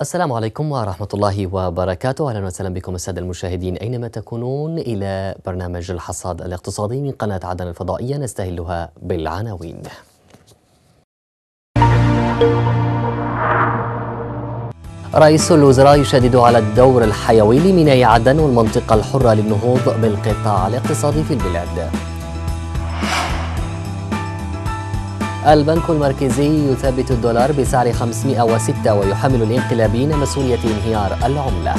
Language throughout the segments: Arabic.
السلام عليكم ورحمة الله وبركاته أهلا وسهلا بكم السادة المشاهدين أينما تكونون إلى برنامج الحصاد الاقتصادي من قناة عدن الفضائية نستهلها بالعناوين رئيس الوزراء يشدد على الدور الحيوي لميناء عدن والمنطقة الحرة للنهوض بالقطاع الاقتصادي في البلاد البنك المركزي يثبت الدولار بسعر 506 ويحمل الانقلابيين مسؤولية انهيار العملة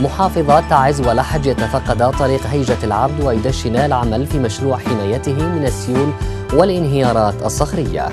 محافظة تعز ولحج يتفقدا طريق هيجة العبد ويدشنا العمل في مشروع حمايته من السيول والانهيارات الصخرية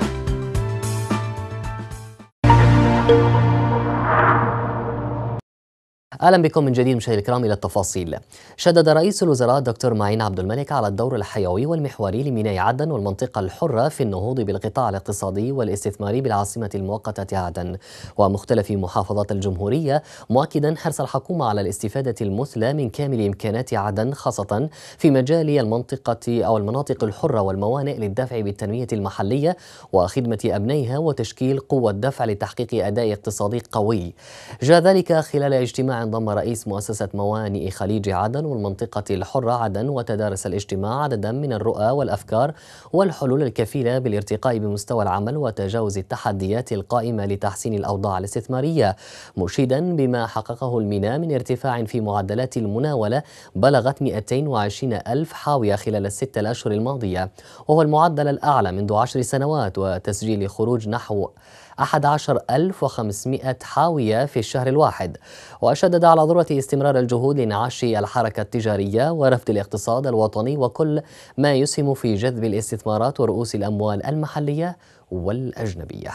اهلا بكم من جديد مشاهدينا الكرام الى التفاصيل. شدد رئيس الوزراء الدكتور معين عبد الملك على الدور الحيوي والمحوري لميناء عدن والمنطقه الحره في النهوض بالقطاع الاقتصادي والاستثماري بالعاصمه المؤقته عدن ومختلف محافظات الجمهوريه مؤكدا حرص الحكومه على الاستفاده المثلى من كامل امكانات عدن خاصه في مجال المنطقه او المناطق الحره والموانئ للدفع بالتنميه المحليه وخدمه ابنيها وتشكيل قوه دفع لتحقيق اداء اقتصادي قوي. جاء ذلك خلال اجتماع انضم رئيس مؤسسة موانئ خليج عدن والمنطقة الحرة عدن وتدارس الاجتماع عددا من الرؤى والأفكار والحلول الكفيلة بالارتقاء بمستوى العمل وتجاوز التحديات القائمة لتحسين الأوضاع الاستثمارية مشيدا بما حققه الميناء من ارتفاع في معدلات المناولة بلغت 220 ألف حاوية خلال الستة الأشهر الماضية وهو المعدل الأعلى منذ عشر سنوات وتسجيل خروج نحو 11500 حاوية في الشهر الواحد وشدد على ضرورة استمرار الجهود لانعاش الحركة التجارية ورفد الاقتصاد الوطني وكل ما يسهم في جذب الاستثمارات ورؤوس الأموال المحلية والأجنبية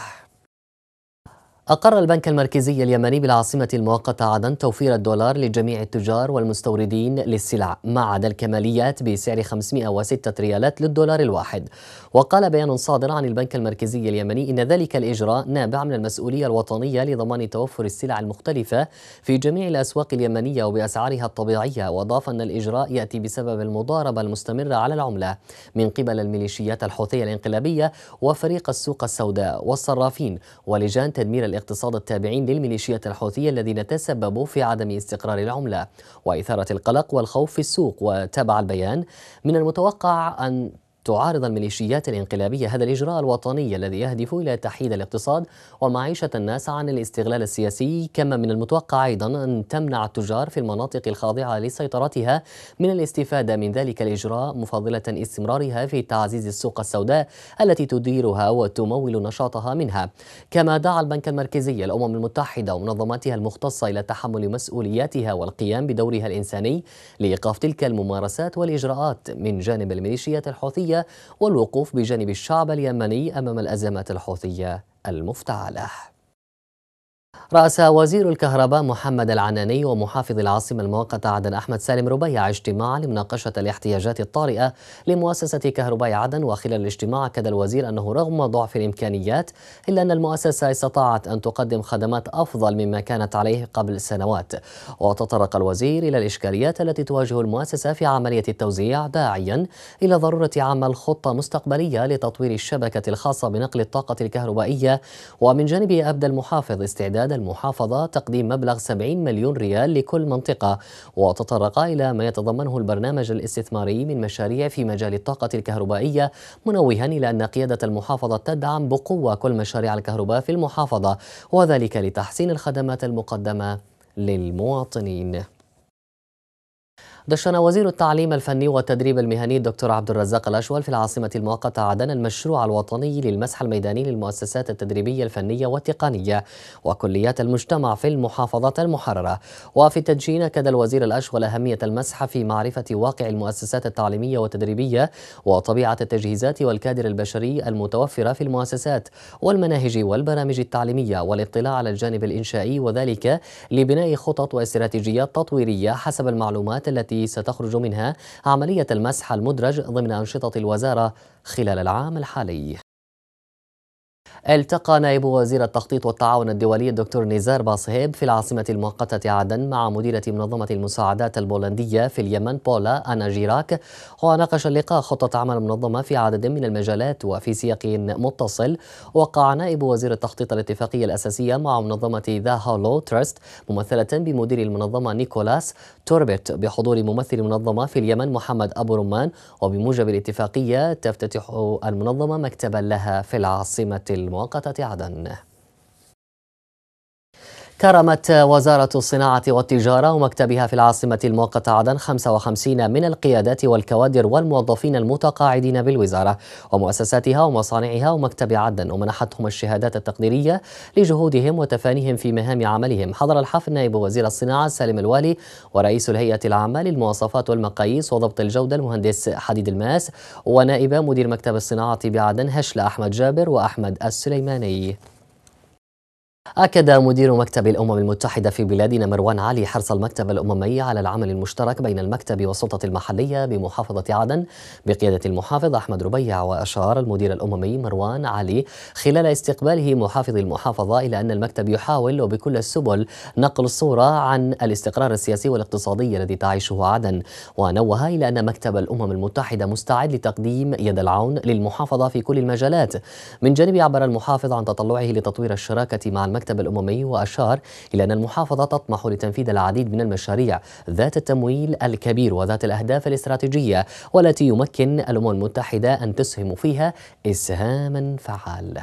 أقر البنك المركزي اليمني بالعاصمة المؤقتة عدن توفير الدولار لجميع التجار والمستوردين للسلع ما عدا الكماليات بسعر 506 ريالات للدولار الواحد وقال بيان صادر عن البنك المركزي اليمني إن ذلك الإجراء نابع من المسؤولية الوطنية لضمان توفر السلع المختلفة في جميع الأسواق اليمنية وبأسعارها الطبيعية وأضاف أن الإجراء يأتي بسبب المضاربة المستمرة على العملة من قبل الميليشيات الحوثية الانقلابية وفريق السوق السوداء والصرافين ولجان تدمير الاقتصاد التابعين للميليشيات الحوثية الذين تسببوا في عدم استقرار العملة وإثارة القلق والخوف في السوق وتابع البيان من المتوقع أن تعارض الميليشيات الانقلابية هذا الإجراء الوطني الذي يهدف إلى تحييد الاقتصاد ومعيشة الناس عن الاستغلال السياسي كما من المتوقع أيضا أن تمنع التجار في المناطق الخاضعة لسيطرتها من الاستفادة من ذلك الإجراء مفضلة استمرارها في تعزيز السوق السوداء التي تديرها وتمول نشاطها منها كما دعا البنك المركزي الأمم المتحدة ومنظماتها المختصة إلى تحمل مسؤولياتها والقيام بدورها الإنساني لإيقاف تلك الممارسات والإجراءات من جانب الميليشيات الحوثية والوقوف بجانب الشعب اليمني أمام الأزمات الحوثية المفتعلة رأس وزير الكهرباء محمد العناني ومحافظ العاصمة المؤقتة عدن أحمد سالم ربيع اجتماعا لمناقشة الاحتياجات الطارئة لمؤسسة كهرباء عدن وخلال الاجتماع أكد الوزير أنه رغم ضعف الإمكانيات إلا أن المؤسسة استطاعت أن تقدم خدمات أفضل مما كانت عليه قبل سنوات وتطرق الوزير إلى الإشكاليات التي تواجه المؤسسة في عملية التوزيع داعيا إلى ضرورة عمل خطة مستقبلية لتطوير الشبكة الخاصة بنقل الطاقة الكهربائية ومن جانبه أبدى المحافظ استعداد استعداد المحافظة تقديم مبلغ 70 مليون ريال لكل منطقة وتطرق إلى ما يتضمنه البرنامج الاستثماري من مشاريع في مجال الطاقة الكهربائية منوها إلى أن قيادة المحافظة تدعم بقوة كل مشاريع الكهرباء في المحافظة وذلك لتحسين الخدمات المقدمة للمواطنين دشن وزير التعليم الفني والتدريب المهني الدكتور عبد الرزاق الأشول في العاصمة المؤقتة عدن المشروع الوطني للمسح الميداني للمؤسسات التدريبية الفنية والتقنية وكليات المجتمع في المحافظات المحررة وفي التدشين أكد الوزير الأشول أهمية المسح في معرفة واقع المؤسسات التعليمية والتدريبية وطبيعة التجهيزات والكادر البشري المتوفرة في المؤسسات والمناهج والبرامج التعليمية والاطلاع على الجانب الإنشائي وذلك لبناء خطط واستراتيجيات تطويرية حسب المعلومات التي التي ستخرج منها عملية المسح المدرج ضمن أنشطة الوزارة خلال العام الحالي التقى نائب وزير التخطيط والتعاون الدولي الدكتور نزار باصهيب في العاصمة المؤقتة عدن مع مديرة منظمة المساعدات البولندية في اليمن بولا أنا جيراك وناقش اللقاء خطة عمل المنظمة في عدد من المجالات وفي سياق متصل وقع نائب وزير التخطيط الاتفاقية الأساسية مع منظمة ذا هولو تراست ممثلة بمدير المنظمة نيكولاس توربت بحضور ممثل المنظمة في اليمن محمد أبو رمان وبموجب الاتفاقية تفتتح المنظمة مكتبا لها في العاصمة المؤقتة مؤقتة عدن كرمت وزارة الصناعة والتجارة ومكتبها في العاصمة المؤقتة عدن 55 من القيادات والكوادر والموظفين المتقاعدين بالوزارة ومؤسساتها ومصانعها ومكتب عدن ومنحتهم الشهادات التقديرية لجهودهم وتفانيهم في مهام عملهم حضر الحفل نائب وزير الصناعة سالم الوالي ورئيس الهيئة العامة للمواصفات والمقاييس وضبط الجودة المهندس حديد الماس ونائب مدير مكتب الصناعة بعدن هشلة أحمد جابر وأحمد السليماني أكد مدير مكتب الأمم المتحدة في بلادنا مروان علي حرص المكتب الأممي على العمل المشترك بين المكتب والسلطة المحلية بمحافظة عدن بقيادة المحافظ أحمد ربيع وأشار المدير الأممي مروان علي خلال استقباله محافظ المحافظة إلى أن المكتب يحاول وبكل السبل نقل الصورة عن الاستقرار السياسي والاقتصادي الذي تعيشه عدن ونوه إلى أن مكتب الأمم المتحدة مستعد لتقديم يد العون للمحافظة في كل المجالات من جانبه عبر المحافظ عن تطلعه لتطوير الشراكة مع المكتب المكتب الأممي وأشار إلى أن المحافظة تطمح لتنفيذ العديد من المشاريع ذات التمويل الكبير وذات الأهداف الاستراتيجية والتي يمكن الأمم المتحدة أن تسهم فيها إسهاما فعالا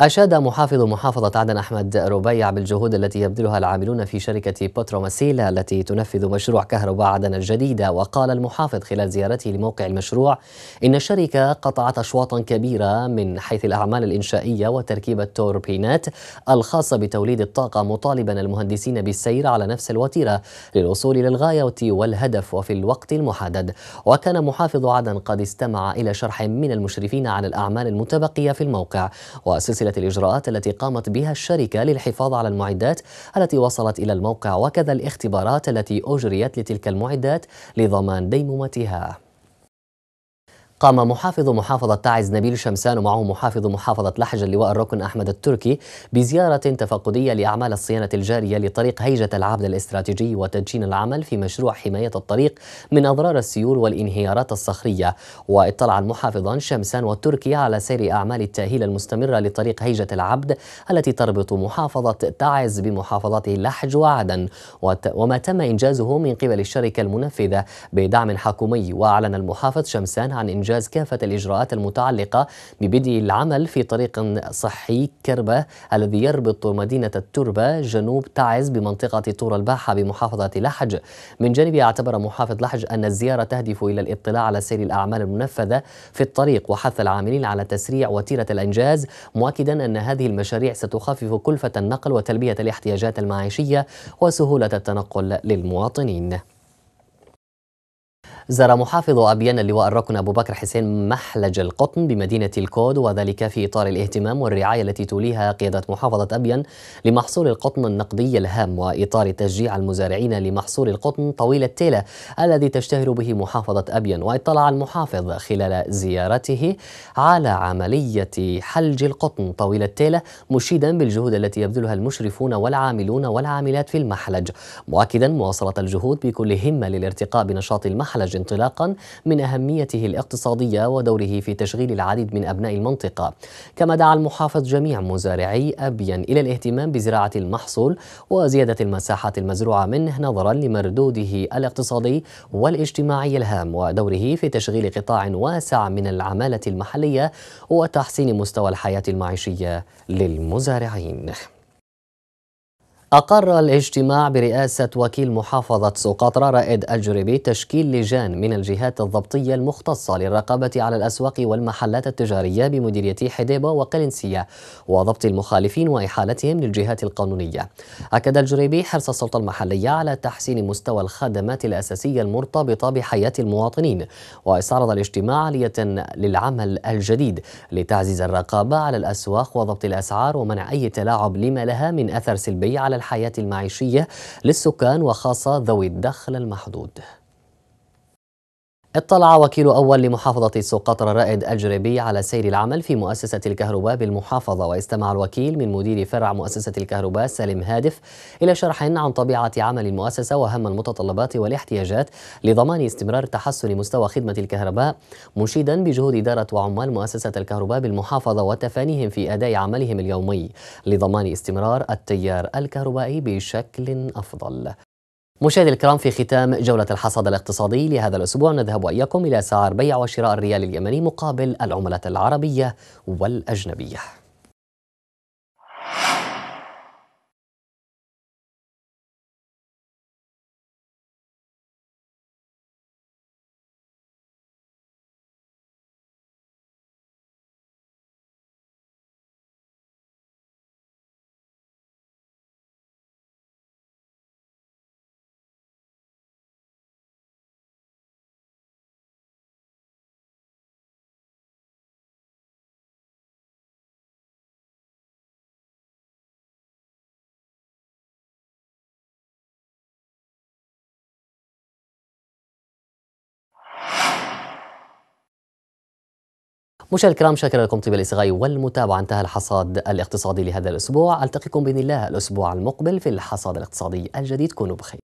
أشاد محافظ محافظة عدن أحمد ربيع بالجهود التي يبذلها العاملون في شركة بتروماسيل التي تنفذ مشروع كهرباء عدن الجديدة وقال المحافظ خلال زيارته لموقع المشروع إن الشركة قطعت أشواطا كبيرة من حيث الأعمال الإنشائية وتركيب التوربينات الخاصة بتوليد الطاقة مطالبا المهندسين بالسير على نفس الوتيرة للوصول إلى الغاية والهدف وفي الوقت المحدد وكان محافظ عدن قد استمع إلى شرح من المشرفين على الأعمال المتبقية في الموقع وسلسلة سلسلة الإجراءات التي قامت بها الشركة للحفاظ على المعدات التي وصلت إلى الموقع وكذا الاختبارات التي أجريت لتلك المعدات لضمان ديمومتها قام محافظ محافظة تعز نبيل شمسان ومعه محافظ محافظة لحج اللواء الركن أحمد التركي بزيارة تفقدية لأعمال الصيانة الجارية لطريق هيجة العبد الاستراتيجي وتدشين العمل في مشروع حماية الطريق من أضرار السيول والانهيارات الصخرية واطلع المحافظان شمسان والتركي على سير أعمال التأهيل المستمرة لطريق هيجة العبد التي تربط محافظة تعز بمحافظته لحج وعدن وما تم إنجازه من قبل الشركة المنفذة بدعم حكومي وأعلن المحافظ شمسان عن إنجاز إنجاز كافة الإجراءات المتعلقة ببدء العمل في طريق صحي كربة الذي يربط مدينة التربة جنوب تعز بمنطقة طور الباحة بمحافظة لحج من جانبه اعتبر محافظ لحج أن الزيارة تهدف إلى الاطلاع على سير الأعمال المنفذة في الطريق وحث العاملين على تسريع وتيرة الإنجاز مؤكدا أن هذه المشاريع ستخفف كلفة النقل وتلبية الاحتياجات المعيشية وسهولة التنقل للمواطنين زار محافظ أبيان اللواء الركن أبو بكر حسين محلج القطن بمدينة الكود وذلك في إطار الاهتمام والرعاية التي توليها قيادة محافظة أبيان لمحصول القطن النقدي الهام وإطار تشجيع المزارعين لمحصول القطن طويل التيلة الذي تشتهر به محافظة أبيان واطلع المحافظ خلال زيارته على عملية حلج القطن طويل التيلة مشيدا بالجهود التي يبذلها المشرفون والعاملون والعاملات في المحلج مؤكدا مواصلة الجهود بكل همة للارتقاء بنشاط المحلج انطلاقا من أهميته الاقتصادية ودوره في تشغيل العديد من أبناء المنطقة كما دعا المحافظ جميع مزارعي أبين إلى الاهتمام بزراعة المحصول وزيادة المساحة المزروعة منه نظرا لمردوده الاقتصادي والاجتماعي الهام ودوره في تشغيل قطاع واسع من العمالة المحلية وتحسين مستوى الحياة المعيشية للمزارعين أقر الاجتماع برئاسة وكيل محافظة سقطرى رائد الجريبي تشكيل لجان من الجهات الضبطية المختصة للرقابة على الأسواق والمحلات التجارية بمديرية حديبة وقلنسية وضبط المخالفين وإحالتهم للجهات القانونية أكد الجريبي حرص السلطة المحلية على تحسين مستوى الخدمات الأساسية المرتبطة بحياة المواطنين واستعرض الاجتماع لية للعمل الجديد لتعزيز الرقابة على الأسواق وضبط الأسعار ومنع أي تلاعب لما لها من أثر سلبي على الحياة المعيشية للسكان وخاصة ذوي الدخل المحدود اطلع وكيل أول لمحافظة سقطرى رائد الجريبي على سير العمل في مؤسسة الكهرباء بالمحافظة واستمع الوكيل من مدير فرع مؤسسة الكهرباء سالم هادف إلى شرح عن طبيعة عمل المؤسسة وأهم المتطلبات والاحتياجات لضمان استمرار تحسن مستوى خدمة الكهرباء مشيدا بجهود إدارة وعمال مؤسسة الكهرباء بالمحافظة وتفانيهم في أداء عملهم اليومي لضمان استمرار التيار الكهربائي بشكل أفضل مشاهدي الكرام في ختام جولة الحصاد الاقتصادي لهذا الأسبوع نذهب وإياكم إلى سعر بيع وشراء الريال اليمني مقابل العملات العربية والأجنبية مشاهدينا الكرام شكرا لكم طيب الاصغاء والمتابعه انتهى الحصاد الاقتصادي لهذا الاسبوع التقيكم باذن الله الاسبوع المقبل في الحصاد الاقتصادي الجديد كونوا بخير